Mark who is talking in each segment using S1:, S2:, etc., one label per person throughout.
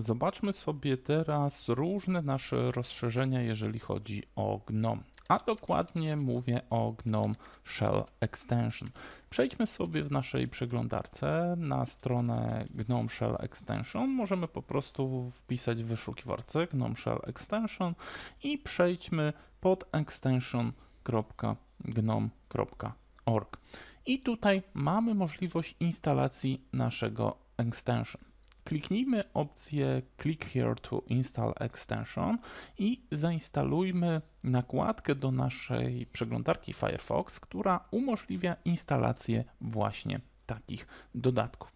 S1: Zobaczmy sobie teraz różne nasze rozszerzenia, jeżeli chodzi o GNOME, a dokładnie mówię o GNOME Shell Extension. Przejdźmy sobie w naszej przeglądarce na stronę GNOME Shell Extension. Możemy po prostu wpisać w wyszukiwarce GNOME Shell Extension i przejdźmy pod extension.gnome.org. I tutaj mamy możliwość instalacji naszego extension. Kliknijmy opcję Click here to install extension i zainstalujmy nakładkę do naszej przeglądarki Firefox, która umożliwia instalację właśnie takich dodatków.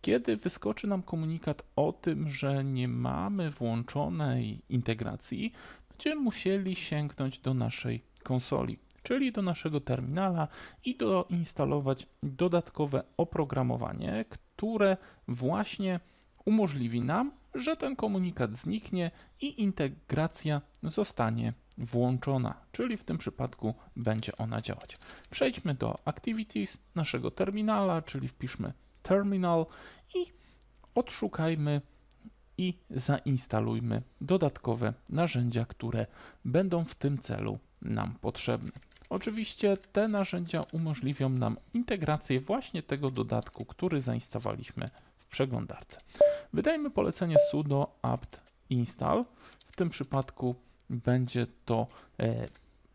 S1: Kiedy wyskoczy nam komunikat o tym, że nie mamy włączonej integracji, będziemy musieli sięgnąć do naszej konsoli, czyli do naszego terminala i doinstalować dodatkowe oprogramowanie, które właśnie umożliwi nam, że ten komunikat zniknie i integracja zostanie włączona, czyli w tym przypadku będzie ona działać. Przejdźmy do Activities naszego terminala, czyli wpiszmy terminal i odszukajmy i zainstalujmy dodatkowe narzędzia, które będą w tym celu nam potrzebne. Oczywiście te narzędzia umożliwią nam integrację właśnie tego dodatku, który zainstalowaliśmy przeglądarce. Wydajmy polecenie sudo apt install. W tym przypadku będzie to e,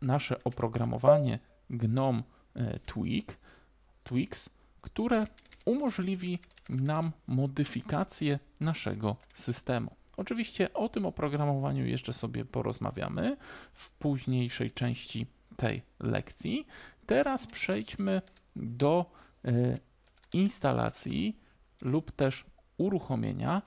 S1: nasze oprogramowanie GNOME e, Tweak, Twix, które umożliwi nam modyfikację naszego systemu. Oczywiście o tym oprogramowaniu jeszcze sobie porozmawiamy w późniejszej części tej lekcji. Teraz przejdźmy do y, instalacji lub też uruchomienia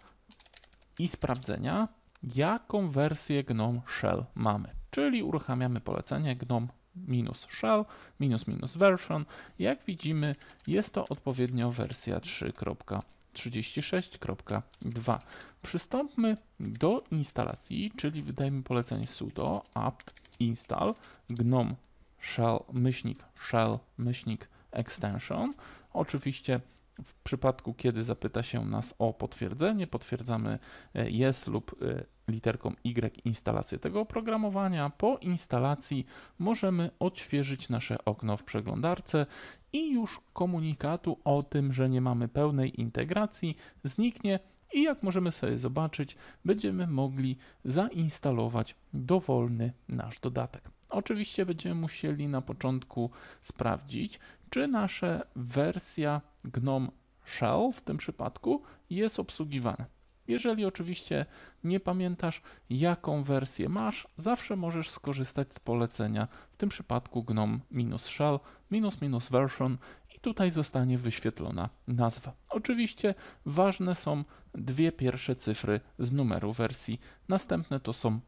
S1: i sprawdzenia, jaką wersję GNOME Shell mamy. Czyli uruchamiamy polecenie GNOME minus shell, minus minus version. Jak widzimy, jest to odpowiednio wersja 3.36.2. Przystąpmy do instalacji, czyli wydajmy polecenie sudo apt install gnome shell myślnik shell myślnik extension. Oczywiście w przypadku, kiedy zapyta się nas o potwierdzenie, potwierdzamy e, jest lub e, literką Y instalację tego oprogramowania. Po instalacji możemy odświeżyć nasze okno w przeglądarce i już komunikatu o tym, że nie mamy pełnej integracji zniknie i jak możemy sobie zobaczyć, będziemy mogli zainstalować dowolny nasz dodatek. Oczywiście będziemy musieli na początku sprawdzić, czy nasza wersja GNOME Shell w tym przypadku jest obsługiwane. Jeżeli oczywiście nie pamiętasz, jaką wersję masz, zawsze możesz skorzystać z polecenia, w tym przypadku GNOME-shell, minus version i tutaj zostanie wyświetlona nazwa. Oczywiście ważne są dwie pierwsze cyfry z numeru wersji, następne to są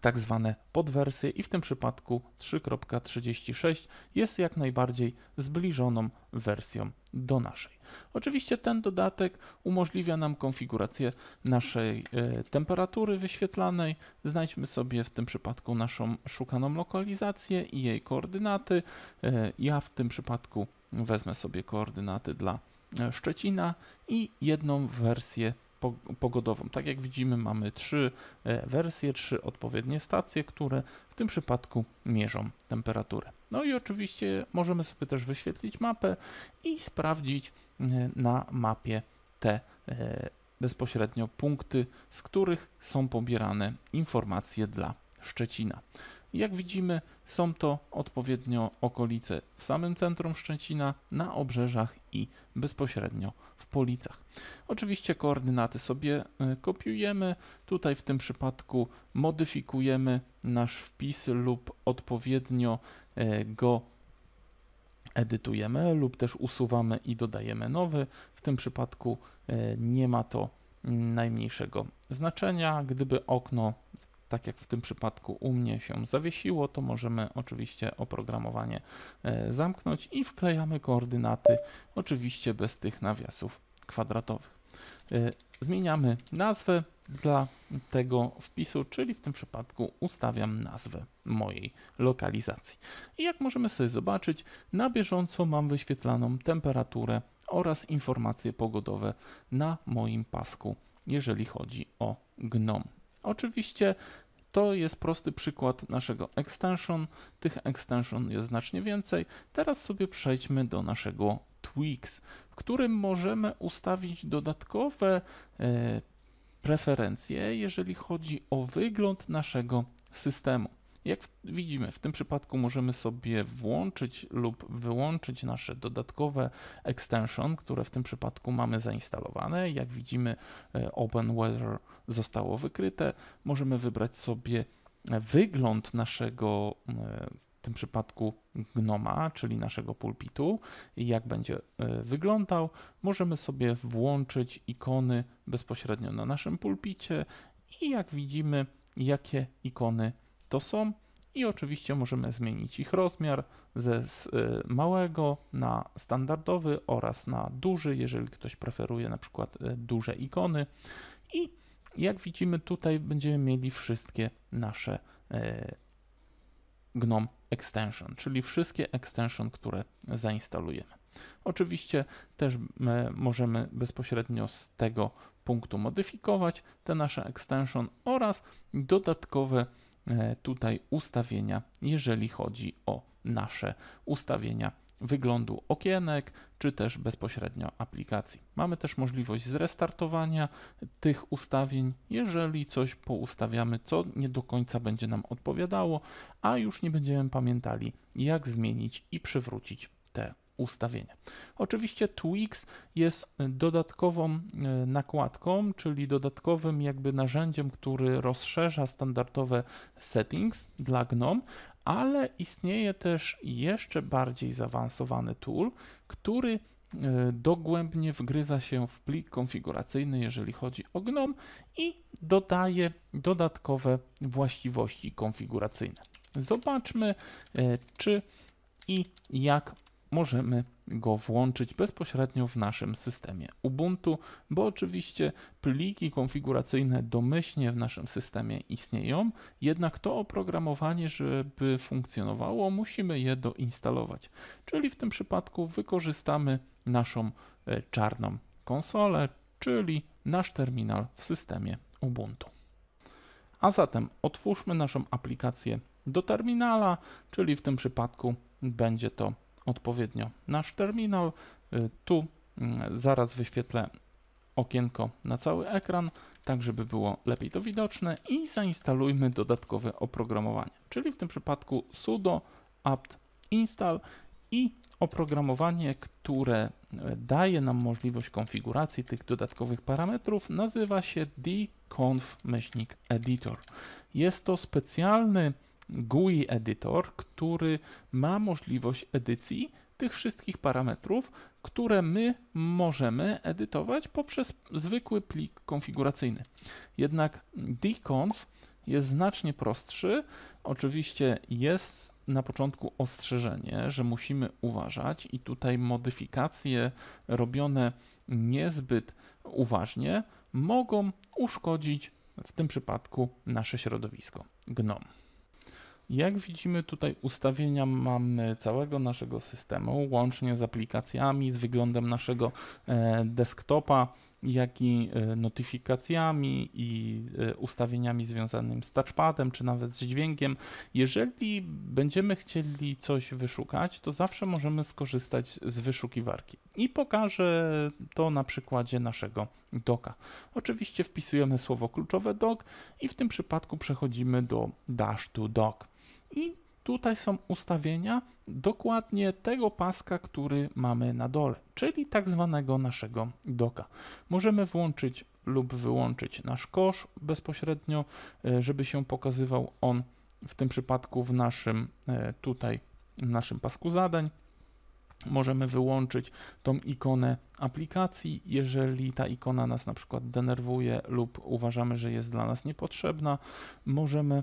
S1: tak zwane podwersje i w tym przypadku 3.36 jest jak najbardziej zbliżoną wersją do naszej. Oczywiście ten dodatek umożliwia nam konfigurację naszej e, temperatury wyświetlanej. Znajdźmy sobie w tym przypadku naszą szukaną lokalizację i jej koordynaty. E, ja w tym przypadku wezmę sobie koordynaty dla e, Szczecina i jedną wersję pogodową. Tak jak widzimy, mamy trzy e, wersje, trzy odpowiednie stacje, które w tym przypadku mierzą temperaturę. No i oczywiście możemy sobie też wyświetlić mapę i sprawdzić e, na mapie te e, bezpośrednio punkty, z których są pobierane informacje dla Szczecina. Jak widzimy, są to odpowiednio okolice w samym centrum Szczecina, na obrzeżach i bezpośrednio w Policach. Oczywiście koordynaty sobie y, kopiujemy. Tutaj w tym przypadku modyfikujemy nasz wpis lub odpowiednio y, go edytujemy lub też usuwamy i dodajemy nowy. W tym przypadku y, nie ma to mm, najmniejszego znaczenia. Gdyby okno tak jak w tym przypadku u mnie się zawiesiło, to możemy oczywiście oprogramowanie e, zamknąć i wklejamy koordynaty, oczywiście bez tych nawiasów kwadratowych. E, zmieniamy nazwę dla tego wpisu, czyli w tym przypadku ustawiam nazwę mojej lokalizacji. I jak możemy sobie zobaczyć, na bieżąco mam wyświetlaną temperaturę oraz informacje pogodowe na moim pasku, jeżeli chodzi o GNOME. Oczywiście to jest prosty przykład naszego extension. Tych extension jest znacznie więcej. Teraz sobie przejdźmy do naszego Tweaks, w którym możemy ustawić dodatkowe e, preferencje, jeżeli chodzi o wygląd naszego systemu. Jak widzimy, w tym przypadku możemy sobie włączyć lub wyłączyć nasze dodatkowe extension, które w tym przypadku mamy zainstalowane. Jak widzimy, e, Open Weather zostało wykryte. Możemy wybrać sobie e, wygląd naszego e, w tym przypadku gnoma, czyli naszego pulpitu, jak będzie wyglądał, możemy sobie włączyć ikony bezpośrednio na naszym pulpicie i jak widzimy, jakie ikony to są i oczywiście możemy zmienić ich rozmiar ze y, małego na standardowy oraz na duży, jeżeli ktoś preferuje na przykład y, duże ikony i jak widzimy tutaj będziemy mieli wszystkie nasze y, GNOME extension, czyli wszystkie extension, które zainstalujemy. Oczywiście też możemy bezpośrednio z tego punktu modyfikować te nasze extension oraz dodatkowe E, tutaj ustawienia, jeżeli chodzi o nasze ustawienia wyglądu okienek, czy też bezpośrednio aplikacji. Mamy też możliwość zrestartowania tych ustawień, jeżeli coś poustawiamy, co nie do końca będzie nam odpowiadało, a już nie będziemy pamiętali, jak zmienić i przywrócić te ustawienia. Oczywiście Twix jest dodatkową e, nakładką, czyli dodatkowym jakby narzędziem, który rozszerza standardowe settings dla GNOME, ale istnieje też jeszcze bardziej zaawansowany tool, który e, dogłębnie wgryza się w plik konfiguracyjny, jeżeli chodzi o GNOME i dodaje dodatkowe właściwości konfiguracyjne. Zobaczmy, e, czy i jak możemy go włączyć bezpośrednio w naszym systemie Ubuntu, bo oczywiście pliki konfiguracyjne domyślnie w naszym systemie istnieją, jednak to oprogramowanie, żeby funkcjonowało, musimy je doinstalować. Czyli w tym przypadku wykorzystamy naszą e, czarną konsolę, czyli nasz terminal w systemie Ubuntu. A zatem otwórzmy naszą aplikację do terminala, czyli w tym przypadku będzie to odpowiednio nasz terminal. Y, tu mm, zaraz wyświetlę okienko na cały ekran, tak żeby było lepiej to widoczne i zainstalujmy dodatkowe oprogramowanie, czyli w tym przypadku sudo apt install i oprogramowanie, które e, daje nam możliwość konfiguracji tych dodatkowych parametrów nazywa się dconf-editor. Jest to specjalny GUI editor, który ma możliwość edycji tych wszystkich parametrów, które my możemy edytować poprzez zwykły plik konfiguracyjny. Jednak dconf jest znacznie prostszy. Oczywiście jest na początku ostrzeżenie, że musimy uważać i tutaj modyfikacje robione niezbyt uważnie mogą uszkodzić w tym przypadku nasze środowisko GNOME. Jak widzimy tutaj ustawienia mamy całego naszego systemu, łącznie z aplikacjami, z wyglądem naszego e, desktopa, jak i e, notyfikacjami i e, ustawieniami związanymi z touchpadem, czy nawet z dźwiękiem. Jeżeli będziemy chcieli coś wyszukać, to zawsze możemy skorzystać z wyszukiwarki. I pokażę to na przykładzie naszego doka. Oczywiście wpisujemy słowo kluczowe doc i w tym przypadku przechodzimy do dash to doc i tutaj są ustawienia dokładnie tego paska, który mamy na dole, czyli tak zwanego naszego doka. Możemy włączyć lub wyłączyć nasz kosz bezpośrednio, e, żeby się pokazywał on w tym przypadku w naszym e, tutaj naszym pasku zadań. Możemy wyłączyć tą ikonę aplikacji, jeżeli ta ikona nas na przykład denerwuje lub uważamy, że jest dla nas niepotrzebna. Możemy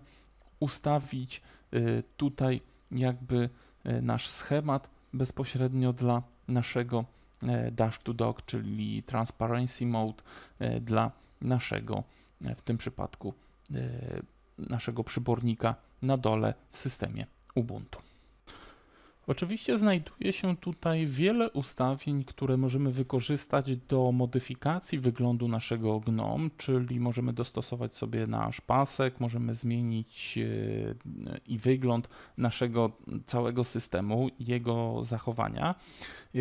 S1: ustawić y, tutaj jakby y, nasz schemat bezpośrednio dla naszego e, dash to dock, czyli transparency mode e, dla naszego, e, w tym przypadku naszego przybornika na dole w systemie Ubuntu. Oczywiście znajduje się tutaj wiele ustawień, które możemy wykorzystać do modyfikacji wyglądu naszego GNOME, czyli możemy dostosować sobie nasz pasek, możemy zmienić e, i wygląd naszego całego systemu, jego zachowania e,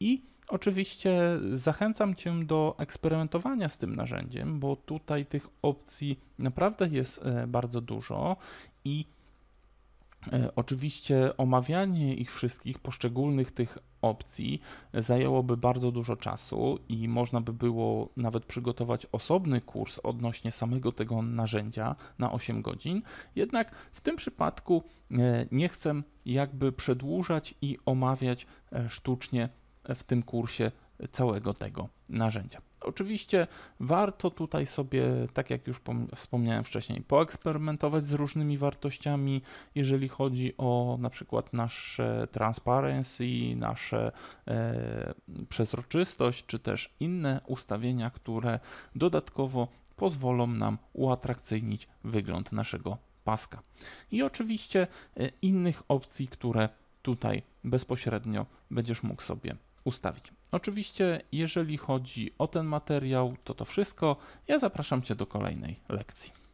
S1: i Oczywiście zachęcam Cię do eksperymentowania z tym narzędziem, bo tutaj tych opcji naprawdę jest e, bardzo dużo i E, oczywiście omawianie ich wszystkich, poszczególnych tych opcji, zajęłoby bardzo dużo czasu i można by było nawet przygotować osobny kurs odnośnie samego tego narzędzia na 8 godzin. Jednak w tym przypadku e, nie chcę jakby przedłużać i omawiać e, sztucznie w tym kursie całego tego narzędzia. Oczywiście warto tutaj sobie, tak jak już wspomniałem wcześniej, poeksperymentować z różnymi wartościami, jeżeli chodzi o na przykład nasze transparency, nasze e, przezroczystość, czy też inne ustawienia, które dodatkowo pozwolą nam uatrakcyjnić wygląd naszego paska. I oczywiście e, innych opcji, które tutaj bezpośrednio będziesz mógł sobie ustawić. Oczywiście, jeżeli chodzi o ten materiał, to to wszystko. Ja zapraszam Cię do kolejnej lekcji.